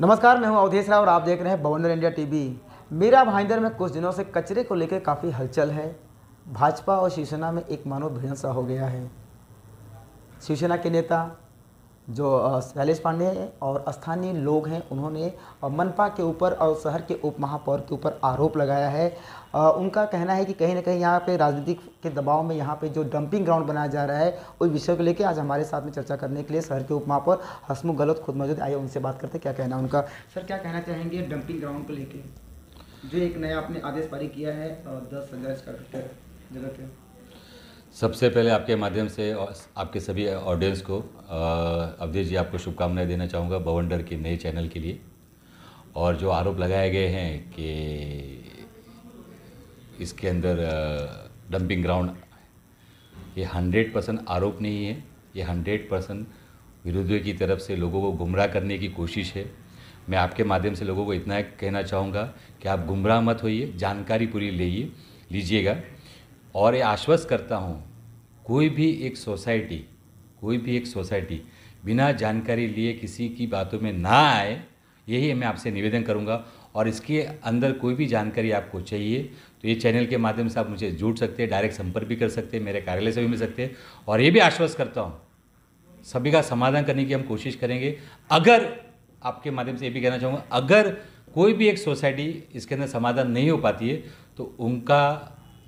नमस्कार मैं हूं अवधेश राव और आप देख रहे हैं बवंदर इंडिया टीवी मेरा भाईंदर में कुछ दिनों से कचरे को लेकर काफ़ी हलचल है भाजपा और शिवसेना में एक मानव सा हो गया है शिवसेना के नेता जो शैलेश पांडे और स्थानीय लोग हैं उन्होंने मनपा के ऊपर और शहर के उप महापौर के ऊपर आरोप लगाया है उनका कहना है कि कहीं ना कहीं यहाँ पे राजनीतिक के दबाव में यहाँ पे जो डंपिंग ग्राउंड बनाया जा रहा है उस विषय को लेकर आज हमारे साथ में चर्चा करने के लिए शहर के उप महापौर हसमुख गलत खुद मौजूद आए उनसे बात करते क्या कहना उनका सर क्या कहना चाहेंगे डंपिंग ग्राउंड को लेकर जो एक नया आपने आदेश पारी किया है दस हज़ार स्क्वायर फीट जगह सबसे पहले आपके माध्यम से आपके सभी ऑडियंस को अवधेश जी आपको शुभकामनाएं देना चाहूँगा बवंडर के नए चैनल के लिए और जो आरोप लगाए गए हैं कि इसके अंदर डंपिंग ग्राउंड ये हंड्रेड परसेंट आरोप नहीं है ये हंड्रेड परसेंट विरोधियों की तरफ से लोगों को गुमराह करने की कोशिश है मैं आपके माध्यम से लोगों को इतना कहना चाहूँगा कि आप गुमराह मत होइए जानकारी पूरी लीजिए लीजिएगा और ये आश्वस्त करता हूँ कोई भी एक सोसाइटी कोई भी एक सोसाइटी बिना जानकारी लिए किसी की बातों में ना आए यही मैं आपसे निवेदन करूँगा और इसके अंदर कोई भी जानकारी आपको चाहिए तो ये चैनल के माध्यम से आप मुझे जुड़ सकते हैं डायरेक्ट संपर्क भी कर सकते हैं मेरे कार्यालय से भी मिल सकते हैं और ये भी आश्वस्त करता हूँ सभी का समाधान करने की हम कोशिश करेंगे अगर आपके माध्यम से ये भी कहना चाहूँगा अगर कोई भी एक सोसाइटी इसके अंदर समाधान नहीं हो पाती है तो उनका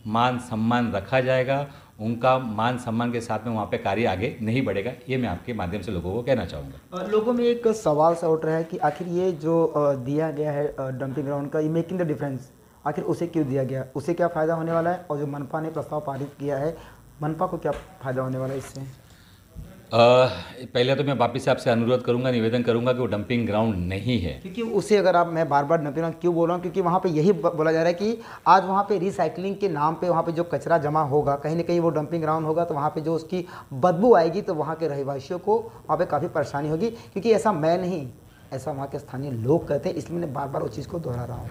मान सम्मान रखा जाएगा उनका मान सम्मान के साथ में वहाँ पे कार्य आगे नहीं बढ़ेगा ये मैं आपके माध्यम से लोगों को कहना चाहूँगा लोगों में एक सवाल सा उठ रहा है कि आखिर ये जो दिया गया है डंपिंग ग्राउंड का ये मेकिंग द डिफरेंस आखिर उसे क्यों दिया गया उसे क्या फ़ायदा होने वाला है और जो मनपा ने प्रस्ताव पारित किया है मनपा को क्या फ़ायदा होने वाला है इससे पहले तो मैं वापिस से आपसे अनुरोध करूंगा निवेदन करूंगा कि वो डंपिंग ग्राउंड नहीं है क्योंकि उसे अगर आप मैं बार बार डंपिंग ग्राउंड क्यों बोल रहा हूँ क्योंकि वहाँ पे यही बोला जा रहा है कि आज वहाँ पे रिसाइकलिंग के नाम पे वहाँ पे जो कचरा जमा होगा कहीं ना कहीं वो डंपिंग ग्राउंड होगा तो वहाँ पर जो उसकी बदबू आएगी तो वहाँ के रहवासियों को वहाँ पर काफ़ी परेशानी होगी क्योंकि ऐसा मैं नहीं ऐसा वहाँ के स्थानीय लोग कहते हैं इसलिए मैं बार बार उस चीज़ को दोहरा रहा हूँ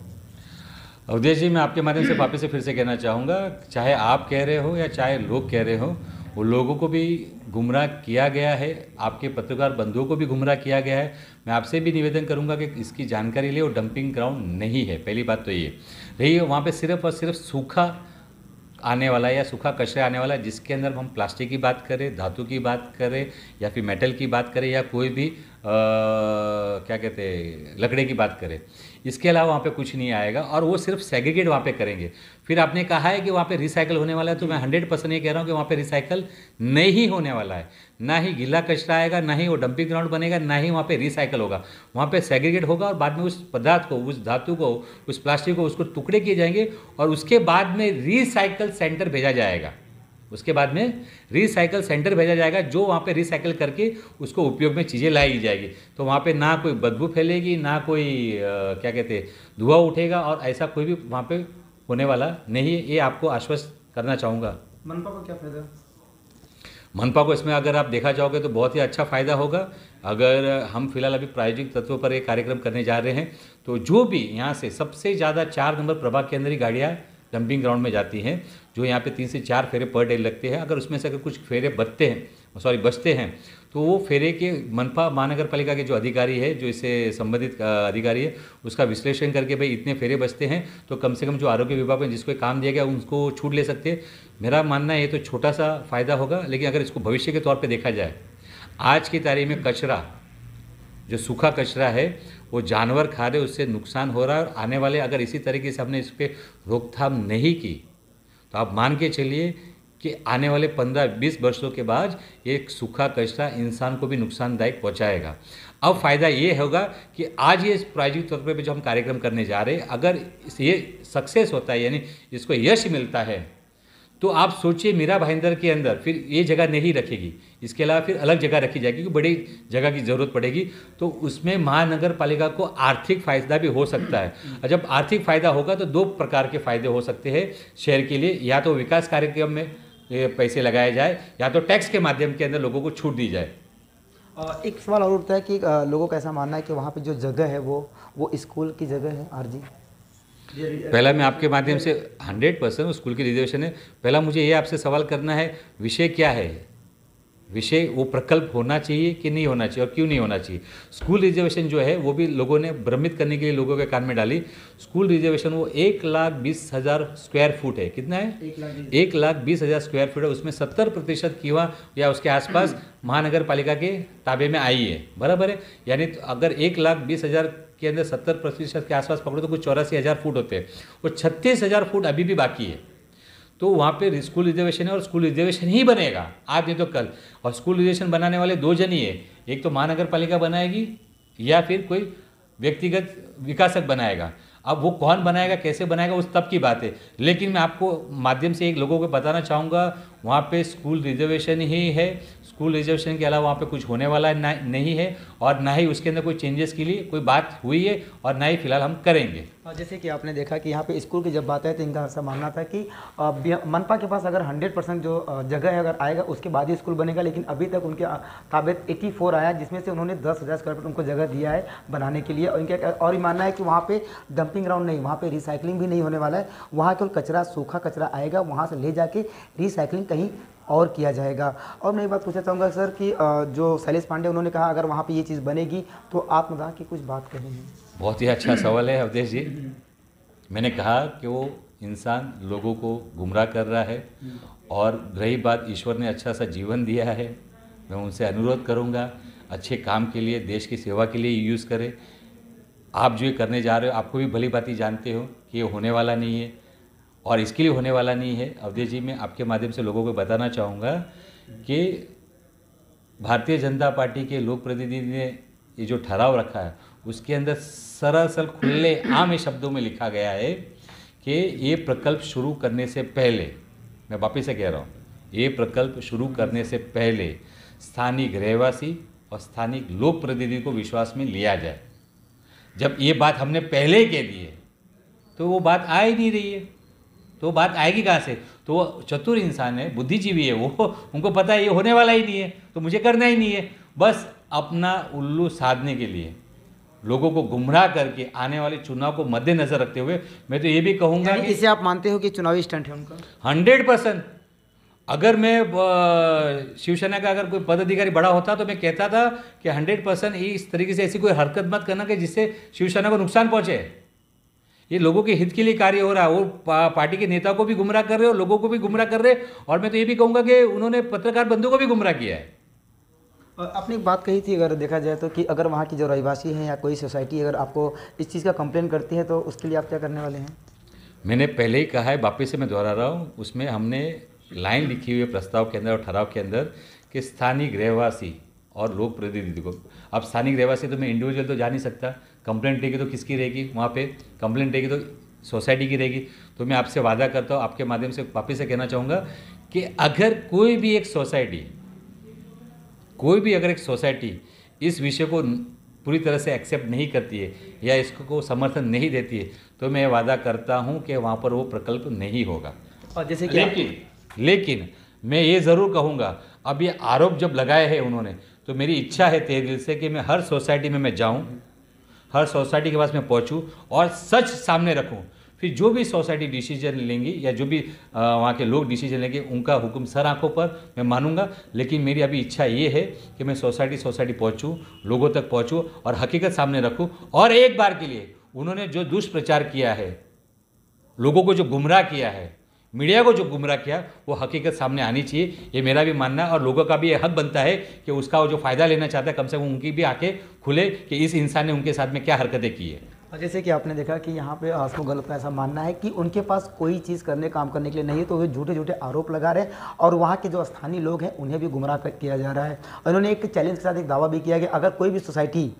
अवधेश जी मैं आपके माध्यम से वापस से फिर से कहना चाहूँगा चाहे आप कह रहे हो या चाहे लोग कह रहे हो वो लोगों को भी गुमराह किया गया है आपके पत्रकार बंधुओं को भी गुमराह किया गया है मैं आपसे भी निवेदन करूंगा कि इसकी जानकारी ले वो डंपिंग ग्राउंड नहीं है पहली बात तो ये रही वहाँ पे सिर्फ और सिर्फ सूखा आने वाला या सूखा कचरा आने वाला है जिसके अंदर हम प्लास्टिक की बात करें धातु की बात करें या फिर मेटल की बात करें या कोई भी क्या कहते हैं लकड़े की बात करें इसके अलावा वहाँ पे कुछ नहीं आएगा और वो सिर्फ सेग्रीगेट वहाँ पे करेंगे फिर आपने कहा है कि वहाँ पे रिसाइकल होने वाला है तो मैं हंड्रेड परसेंट ये कह रहा हूँ कि वहाँ पे रिसाइकल नहीं होने वाला है ना ही गीला कचरा आएगा ना ही वो डंपिंग ग्राउंड बनेगा ना ही वहाँ पे रिसाइकल होगा वहाँ पे सेग्रीगेट होगा और बाद में उस पदार्थ को उस धातु को उस प्लास्टिक को उसको टुकड़े किए जाएंगे और उसके बाद में रिसाइकल सेंटर भेजा जाएगा उसके बाद में रिसाइकल सेंटर भेजा जाएगा जो वहाँ पे रिसाइकल करके उसको उपयोग में चीज़ें लाई जाएगी तो वहाँ पे ना कोई बदबू फैलेगी ना कोई आ, क्या कहते हैं धुआं उठेगा और ऐसा कोई भी वहाँ पे होने वाला नहीं है ये आपको आश्वस्त करना चाहूँगा मनपा को क्या फ़ायदा मनपा को इसमें अगर आप देखा जाओगे तो बहुत ही अच्छा फ़ायदा होगा अगर हम फिलहाल अभी प्रायोजिक तत्वों पर एक कार्यक्रम करने जा रहे हैं तो जो भी यहाँ से सबसे ज़्यादा चार नंबर प्रभाग के अंदर ही गाड़ियाँ डंपिंग ग्राउंड में जाती हैं जो यहाँ पे तीन से चार फेरे पर डे लगते हैं अगर उसमें से अगर कुछ फेरे बचते हैं सॉरी बचते हैं तो वो फेरे के मनपा महानगर पालिका के जो अधिकारी है जो इससे संबंधित अधिकारी है उसका विश्लेषण करके भाई इतने फेरे बचते हैं तो कम से कम जो आरोग्य विभाग में जिसको काम दिया गया उनको छूट ले सकते हैं मेरा मानना है ये तो छोटा सा फ़ायदा होगा लेकिन अगर इसको भविष्य के तौर पर देखा जाए आज की तारीख में कचरा जो सूखा कचरा है वो जानवर खा रहे उससे नुकसान हो रहा है और आने वाले अगर इसी तरीके से हमने इस पर रोकथाम नहीं की तो आप मान के चलिए कि आने वाले 15-20 वर्षों के बाद ये सूखा कचरा इंसान को भी नुकसानदायक पहुंचाएगा अब फ़ायदा ये होगा कि आज ये प्रायोगिक तौर पर जो हम कार्यक्रम करने जा रहे हैं अगर ये सक्सेस होता है यानी इसको यश मिलता है तो आप सोचिए मीरा भाईंदर के अंदर फिर ये जगह नहीं रखेगी इसके अलावा फिर अलग जगह रखी जाएगी क्योंकि बड़ी जगह की ज़रूरत पड़ेगी तो उसमें महानगर पालिका को आर्थिक फ़ायदा भी हो सकता है और जब आर्थिक फ़ायदा होगा तो दो प्रकार के फ़ायदे हो सकते हैं शहर के लिए या तो विकास कार्यक्रम में पैसे लगाए जाए या तो टैक्स के माध्यम के अंदर लोगों को छूट दी जाए एक सवाल और उठता है कि लोगों का ऐसा मानना है कि वहाँ पर जो जगह है वो वो स्कूल की जगह है आरजी पहला मैं आपके माध्यम से हंड्रेड परसेंट स्कूल की रिजर्वेशन है पहला मुझे ये आपसे सवाल करना है विषय क्या है विषय वो प्रकल्प होना चाहिए कि नहीं होना चाहिए और क्यों नहीं होना चाहिए स्कूल रिजर्वेशन जो है वो भी लोगों ने भ्रमित करने के लिए लोगों के कान में डाली स्कूल रिजर्वेशन वो एक लाख बीस हज़ार स्क्वायर फुट है कितना है एक लाख बीस हज़ार स्क्वायर फुट है उसमें सत्तर प्रतिशत कीवा या उसके आसपास महानगर पालिका के ताबे में आई है बराबर है यानी तो अगर एक लाख बीस हज़ार के अंदर सत्तर प्रतिशत के आसपास पकड़ो तो कुछ चौरासी हज़ार फुट होते हैं वो छत्तीस हज़ार फुट अभी भी बाकी है तो वहाँ पे स्कूल रिजर्वेशन है और स्कूल रिजर्वेशन ही बनेगा आज नहीं तो कल और स्कूल रिजर्वेशन बनाने वाले दो जन ही है एक तो महानगर पालिका बनाएगी या फिर कोई व्यक्तिगत विकासक बनाएगा अब वो कौन बनाएगा कैसे बनाएगा उस तब की बात है लेकिन मैं आपको माध्यम से एक लोगों को बताना चाहूँगा वहाँ पे स्कूल रिजर्वेशन ही है स्कूल रिजर्वेशन के अलावा वहाँ पे कुछ होने वाला नहीं है और ना ही उसके अंदर कोई चेंजेस के लिए कोई बात हुई है और ना ही फिलहाल हम करेंगे और हाँ, जैसे कि आपने देखा कि यहाँ पे स्कूल की जब बात है तो इनका ऐसा मानना था कि मनपा के पास अगर 100 परसेंट जो जगह है अगर आएगा उसके बाद ही स्कूल बनेगा लेकिन अभी तक उनके ताबेत 84 आया जिसमें से उन्होंने दस हज़ार स्क्वायर फीट उनको जगह दिया है बनाने के लिए और इनका और ये मानना है कि वहाँ पर डंपिंग ग्राउंड नहीं वहाँ पर रिसाइकिलिंग भी नहीं होने वाला है वहाँ केवल कचरा सूखा कचरा आएगा वहाँ से ले जाके रिसाइकिलिंग कहीं और किया जाएगा और मैं ये बात पूछना चाहूँगा सर कि जो शैलेश पांडे उन्होंने कहा अगर वहाँ पे ये चीज़ बनेगी तो आप मजाक की कुछ बात करेंगे बहुत ही अच्छा सवाल है अवधेश जी मैंने कहा कि वो इंसान लोगों को गुमराह कर रहा है और रही बात ईश्वर ने अच्छा सा जीवन दिया है मैं उनसे अनुरोध करूँगा अच्छे काम के लिए देश की सेवा के लिए यूज़ करें आप जो ये करने जा रहे हो आपको भी भली बात जानते हो कि ये होने वाला नहीं है और इसके लिए होने वाला नहीं है अवधेश जी मैं आपके माध्यम से लोगों को बताना चाहूँगा कि भारतीय जनता पार्टी के लोक प्रतिनिधि ने ये जो ठहराव रखा है उसके अंदर सरासर खुले आम शब्दों में लिखा गया है कि ये प्रकल्प शुरू करने से पहले मैं वापिस से कह रहा हूँ ये प्रकल्प शुरू करने से पहले स्थानीय रहवासी और स्थानीय लोक प्रतिनिधि को विश्वास में लिया जाए जब ये बात हमने पहले कह दी है तो वो बात आ ही नहीं रही है तो बात आएगी कहाँ से तो वो चतुर इंसान है बुद्धिजीवी है वो उनको पता है ये होने वाला ही नहीं है तो मुझे करना ही नहीं है बस अपना उल्लू साधने के लिए लोगों को गुमराह करके आने वाले चुनाव को मद्देनजर रखते हुए मैं तो ये भी कहूँगा इसे आप मानते हो कि चुनावी स्टंट है उनका हंड्रेड परसेंट अगर मैं शिवसेना का अगर कोई पदाधिकारी बड़ा होता तो मैं कहता था कि हंड्रेड परसेंट इस तरीके से ऐसी कोई हरकत मत करना कि जिससे शिवसेना को नुकसान पहुँचे ये लोगों के हित के लिए कार्य हो रहा है वो पा, पार्टी के नेता को भी गुमराह कर रहे हो लोगों को भी गुमराह कर रहे और मैं तो ये भी कहूँगा कि उन्होंने पत्रकार बंधु को भी गुमराह किया है आपने एक बात कही थी अगर देखा जाए तो कि अगर वहाँ की जो रहवासी हैं या कोई सोसाइटी अगर आपको इस चीज़ का कंप्लेन करती है तो उसके लिए आप क्या करने वाले हैं मैंने पहले ही कहा है वापिस से मैं दोहरा रहा हूँ उसमें हमने लाइन लिखी हुई है प्रस्ताव के अंदर और ठहराव के अंदर कि स्थानीय रहवासी और लोक प्रतिनिधि को अब स्थानीय रहवासी तो मैं इंडिविजुअल तो जा नहीं सकता कंप्लेंट रहेगी तो किसकी रहेगी वहाँ पे कंप्लेंट रहेगी तो सोसाइटी की रहेगी तो मैं आपसे वादा करता हूँ आपके माध्यम से वापिस से कहना चाहूँगा कि अगर कोई भी एक सोसाइटी कोई भी अगर एक सोसाइटी इस विषय को पूरी तरह से एक्सेप्ट नहीं करती है या इसको को समर्थन नहीं देती है तो मैं वादा करता हूँ कि वहाँ पर वो प्रकल्प नहीं होगा और जैसे कि लेकिन लेकिन मैं ये ज़रूर कहूँगा अब ये आरोप जब लगाए हैं उन्होंने तो मेरी इच्छा है तेरे दिल से कि मैं हर सोसाइटी में मैं जाऊँ हर सोसाइटी के पास मैं पहुँचूँ और सच सामने रखूँ फिर जो भी सोसाइटी डिसीजन लेंगी या जो भी वहाँ के लोग डिसीजन लेंगे उनका हुक्म सर आंखों पर मैं मानूंगा लेकिन मेरी अभी इच्छा ये है कि मैं सोसाइटी सोसाइटी पहुँचूँ लोगों तक पहुँचूँ और हकीकत सामने रखूँ और एक बार के लिए उन्होंने जो दुष्प्रचार किया है लोगों को जो गुमराह किया है मीडिया को जो गुमराह किया वो हकीकत सामने आनी चाहिए ये मेरा भी मानना है और लोगों का भी ये हक बनता है कि उसका वो जो फ़ायदा लेना चाहता है कम से कम उनकी भी आंखें खुले कि इस इंसान ने उनके साथ में क्या हरकतें की है और जैसे कि आपने देखा कि यहाँ पे आपको गलत का ऐसा मानना है कि उनके पास कोई चीज़ करने काम करने के लिए नहीं है तो वे झूठे झूठे आरोप लगा रहे हैं और वहाँ के जो स्थानीय लोग हैं उन्हें भी गुमराह किया जा रहा है उन्होंने एक चैलेंज के साथ एक दावा भी किया कि अगर कोई भी सोसाइटी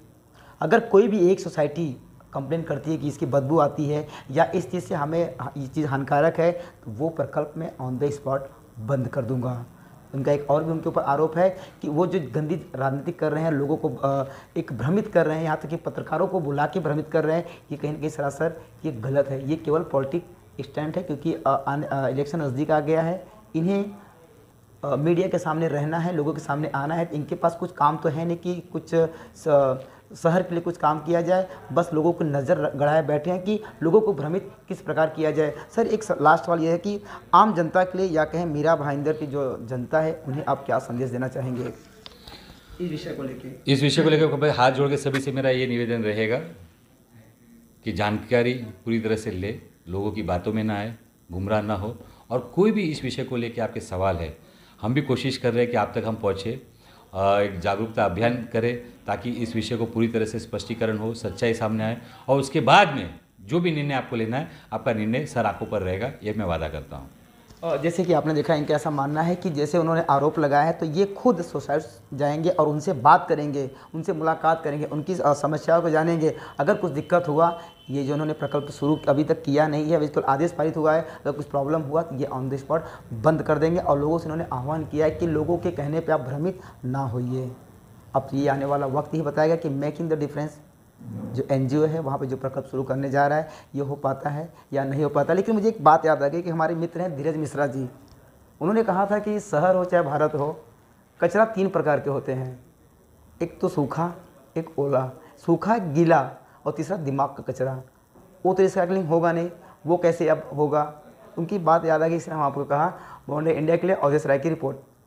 अगर कोई भी एक सोसाइटी कंप्लेन करती है कि इसकी बदबू आती है या इस चीज़ से हमें ये चीज़ हानिकारक है तो वो प्रकल्प मैं ऑन द स्पॉट बंद कर दूंगा उनका एक और भी उनके ऊपर आरोप है कि वो जो गंदी राजनीति कर रहे हैं लोगों को एक भ्रमित कर रहे हैं यहाँ तक कि पत्रकारों को बुला के भ्रमित कर रहे हैं ये कहीं ना कहीं सरासर ये गलत है ये केवल पॉलिटिक स्टैंड है क्योंकि इलेक्शन नज़दीक आ गया है इन्हें मीडिया के सामने रहना है लोगों के सामने आना है इनके पास कुछ काम तो है नहीं कि कुछ शहर के लिए कुछ काम किया जाए बस लोगों को नज़र गढ़ाए बैठे हैं कि लोगों को भ्रमित किस प्रकार किया जाए सर एक लास्ट सवाल यह है कि आम जनता के लिए या कहें मीरा भाईंदर की जो जनता है उन्हें आप क्या संदेश देना चाहेंगे इस विषय को लेकर इस विषय को लेकर हाथ जोड़ के सभी से मेरा ये निवेदन रहेगा कि जानकारी पूरी तरह से ले लोगों की बातों में ना आए गुमराह ना हो और कोई भी इस विषय को लेकर आपके सवाल है हम भी कोशिश कर रहे हैं कि आप तक हम पहुँचे एक जागरूकता अभियान करें ताकि इस विषय को पूरी तरह से स्पष्टीकरण हो सच्चाई सामने आए और उसके बाद में जो भी निर्णय आपको लेना है आपका निर्णय सर आंखों पर रहेगा यह मैं वादा करता हूँ जैसे कि आपने देखा इनका ऐसा मानना है कि जैसे उन्होंने आरोप लगाया है तो ये खुद सोसाइट जाएंगे और उनसे बात करेंगे उनसे मुलाकात करेंगे उनकी समस्याओं को जानेंगे अगर कुछ दिक्कत हुआ ये जो उन्होंने प्रकल्प शुरू अभी तक किया नहीं है बिल्कुल तो आदेश पारित हुआ है अगर कुछ प्रॉब्लम हुआ तो ये ऑन द स्पॉट बंद कर देंगे और लोगों से उन्होंने आह्वान किया है कि लोगों के कहने पर आप भ्रमित ना होइए अब ये आने वाला वक्त ही बताएगा कि मेकिंग द डिफरेंस जो एन है वहाँ पर जो प्रकल्प शुरू करने जा रहा है ये हो पाता है या नहीं हो पाता लेकिन मुझे एक बात याद आ गई कि हमारे मित्र हैं धीरज मिश्रा जी उन्होंने कहा था कि शहर हो चाहे भारत हो कचरा तीन प्रकार के होते हैं एक तो सूखा एक ओला सूखा गीला और तीसरा दिमाग का कचरा वो तो रिसाइकलिंग होगा नहीं वो कैसे अब होगा उनकी बात याद आ गई इसलिए हम आपको कहा बॉन्डे इंडिया के लिए अवधेश राय की रिपोर्ट